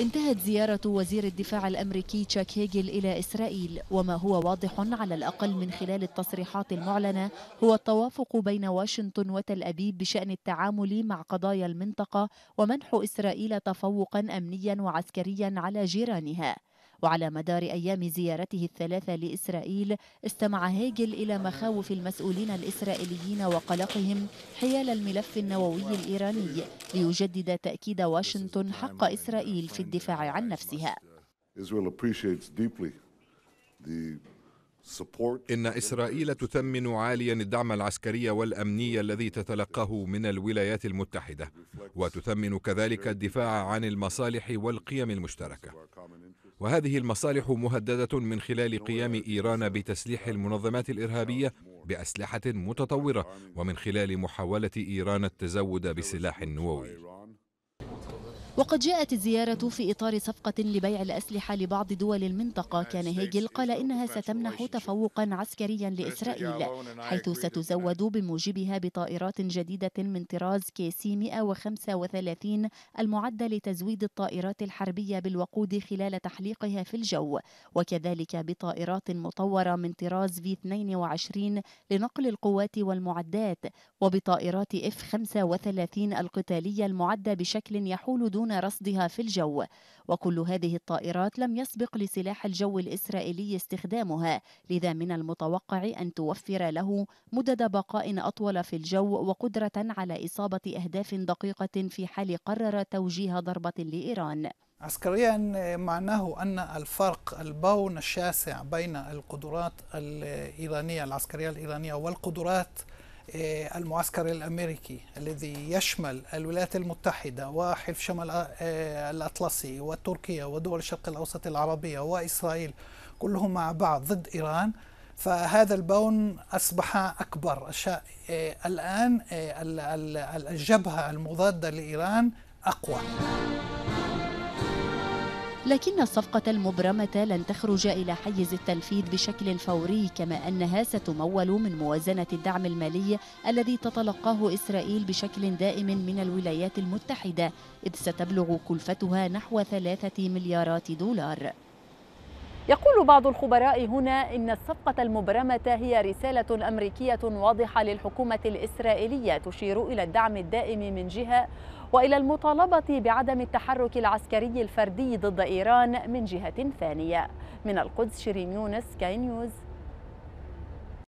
انتهت زيارة وزير الدفاع الأمريكي تشاك هيجل إلى إسرائيل وما هو واضح على الأقل من خلال التصريحات المعلنة هو التوافق بين واشنطن وتل أبيب بشأن التعامل مع قضايا المنطقة ومنح إسرائيل تفوقا أمنيا وعسكريا على جيرانها وعلى مدار أيام زيارته الثلاثة لإسرائيل استمع هيجل إلى مخاوف المسؤولين الإسرائيليين وقلقهم حيال الملف النووي الإيراني ليجدد تأكيد واشنطن حق إسرائيل في الدفاع عن نفسها. إن إسرائيل تثمن عاليا الدعم العسكري والأمني الذي تتلقاه من الولايات المتحدة وتثمن كذلك الدفاع عن المصالح والقيم المشتركة وهذه المصالح مهددة من خلال قيام إيران بتسليح المنظمات الإرهابية بأسلحة متطورة ومن خلال محاولة إيران التزود بسلاح نووي وقد جاءت الزيارة في إطار صفقة لبيع الأسلحة لبعض دول المنطقة كان هيجل قال إنها ستمنح تفوقا عسكريا لإسرائيل حيث ستزود بموجبها بطائرات جديدة من طراز كي سي 135 المعدة لتزويد الطائرات الحربية بالوقود خلال تحليقها في الجو وكذلك بطائرات مطورة من طراز في 22 لنقل القوات والمعدات وبطائرات اف 35 القتالية المعدة بشكل يحوي تحول دون رصدها في الجو وكل هذه الطائرات لم يسبق لسلاح الجو الإسرائيلي استخدامها لذا من المتوقع أن توفر له مدد بقاء أطول في الجو وقدرة على إصابة أهداف دقيقة في حال قرر توجيه ضربة لإيران عسكريا آه، معناه أن الفرق البون الشاسع بين القدرات الإيرانية العسكرية الإيرانية والقدرات آه، المعسكر الامريكي الذي يشمل الولايات المتحده وحلف شمال آه، الاطلسي وتركيا ودول الشرق الاوسط العربيه واسرائيل كلهم مع بعض ضد ايران فهذا البون اصبح اكبر آه، الان الجبهه المضاده لايران اقوى لكن الصفقة المبرمة لن تخرج إلى حيز التنفيذ بشكل فوري كما أنها ستمول من موازنة الدعم المالي الذي تتلقاه إسرائيل بشكل دائم من الولايات المتحدة إذ ستبلغ كلفتها نحو ثلاثة مليارات دولار يقول بعض الخبراء هنا إن الصفقة المبرمة هي رسالة أمريكية واضحة للحكومة الإسرائيلية تشير إلى الدعم الدائم من جهة والى المطالبه بعدم التحرك العسكري الفردي ضد ايران من جهه ثانيه من القدس شيرين يونس كاي نيوز